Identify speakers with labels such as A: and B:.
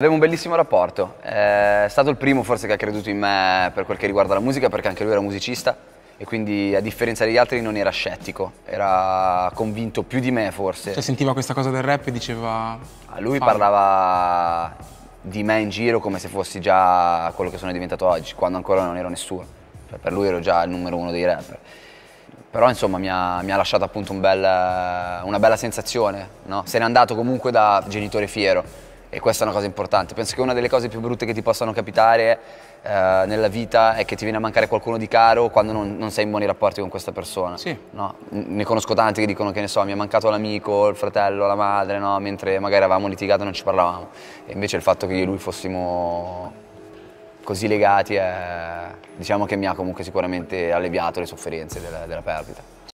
A: Abbiamo un bellissimo rapporto, eh, è stato il primo forse che ha creduto in me per quel che riguarda la musica perché anche lui era musicista e quindi a differenza degli altri non era scettico, era convinto più di me forse. Cioè
B: sentiva questa cosa del rap e diceva... Ah, lui Fai.
A: parlava di me in giro come se fossi già quello che sono diventato oggi, quando ancora non ero nessuno, cioè, per lui ero già il numero uno dei rapper. Però insomma mi ha, mi ha lasciato appunto un bel, una bella sensazione, no? se n'è andato comunque da genitore fiero e questa è una cosa importante. Penso che una delle cose più brutte che ti possano capitare eh, nella vita è che ti viene a mancare qualcuno di caro quando non, non sei in buoni rapporti con questa persona. Sì. No? Ne conosco tanti che dicono che ne so, mi è mancato l'amico, il fratello, la madre, no? mentre magari avevamo litigato e non ci parlavamo. E invece il fatto che io e lui fossimo così legati è, diciamo che mi ha comunque sicuramente alleviato le sofferenze della, della perdita.